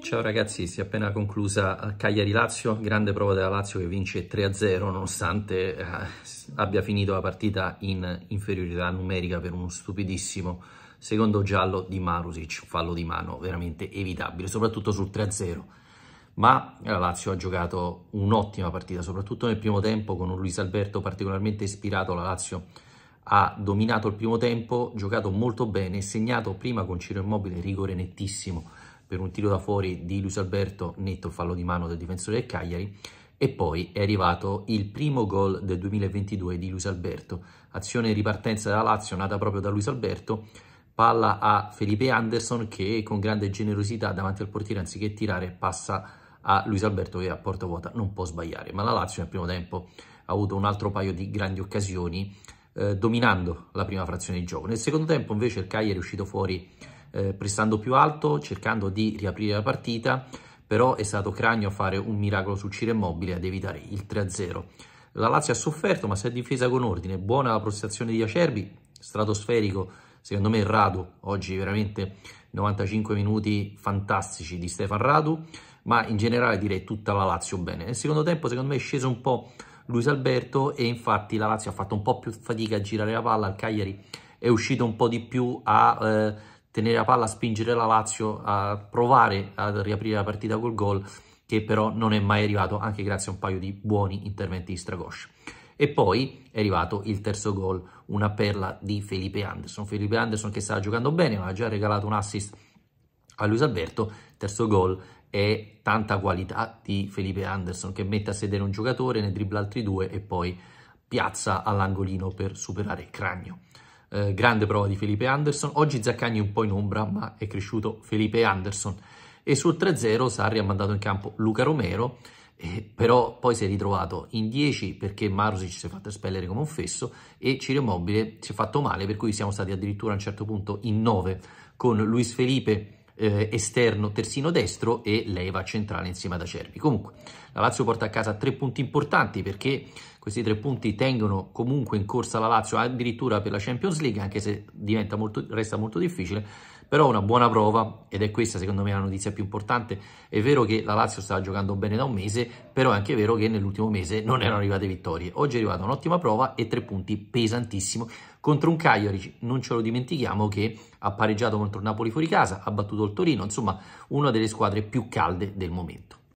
Ciao ragazzi, si è appena conclusa Cagliari-Lazio, grande prova della Lazio che vince 3-0 nonostante eh, abbia finito la partita in inferiorità numerica per uno stupidissimo secondo giallo di Marusic, fallo di mano veramente evitabile, soprattutto sul 3-0. Ma la Lazio ha giocato un'ottima partita, soprattutto nel primo tempo con un Luis Alberto particolarmente ispirato, la Lazio ha dominato il primo tempo, giocato molto bene, segnato prima con Ciro Immobile rigore nettissimo per un tiro da fuori di Luis Alberto, netto fallo di mano del difensore del Cagliari, e poi è arrivato il primo gol del 2022 di Luis Alberto, azione di ripartenza della Lazio nata proprio da Luis Alberto, palla a Felipe Anderson che con grande generosità davanti al portiere anziché tirare passa a Luis Alberto che a porta vuota non può sbagliare, ma la Lazio nel primo tempo ha avuto un altro paio di grandi occasioni eh, dominando la prima frazione di gioco. Nel secondo tempo invece il Cagliari è uscito fuori eh, pressando più alto, cercando di riaprire la partita, però è stato Cragno a fare un miracolo su Ciro Immobile ad evitare il 3-0. La Lazio ha sofferto, ma si è difesa con ordine. Buona la prestazione di Acerbi, stratosferico, secondo me Radu, oggi veramente 95 minuti fantastici di Stefan Radu, ma in generale direi tutta la Lazio bene. Nel secondo tempo secondo me è sceso un po' Luis Alberto e infatti la Lazio ha fatto un po' più fatica a girare la palla, il Cagliari è uscito un po' di più a... Eh, tenere la palla, spingere la Lazio a provare a riaprire la partita col gol che però non è mai arrivato anche grazie a un paio di buoni interventi di Stragoscia. E poi è arrivato il terzo gol, una perla di Felipe Anderson. Felipe Anderson che stava giocando bene, ma ha già regalato un assist a Luis Alberto. Terzo gol è tanta qualità di Felipe Anderson che mette a sedere un giocatore, ne dribbla altri due e poi piazza all'angolino per superare il Cragno. Eh, grande prova di Felipe Anderson. Oggi Zaccagni un po' in ombra, ma è cresciuto Felipe Anderson. E sul 3-0 Sarri ha mandato in campo Luca Romero, eh, però poi si è ritrovato in 10 perché Marusic si è fatto espellere come un fesso e Cirio Mobile si è fatto male, per cui siamo stati addirittura a un certo punto in 9 con Luis Felipe eh, esterno terzino destro e leva centrale insieme ad Acerbi. Comunque la Lazio porta a casa tre punti importanti perché questi tre punti tengono comunque in corsa la Lazio addirittura per la Champions League, anche se molto, resta molto difficile, però una buona prova ed è questa secondo me la notizia più importante. È vero che la Lazio stava giocando bene da un mese, però è anche vero che nell'ultimo mese non erano arrivate vittorie. Oggi è arrivata un'ottima prova e tre punti pesantissimo contro un Cagliari, non ce lo dimentichiamo, che ha pareggiato contro il Napoli fuori casa, ha battuto il Torino, insomma una delle squadre più calde del momento.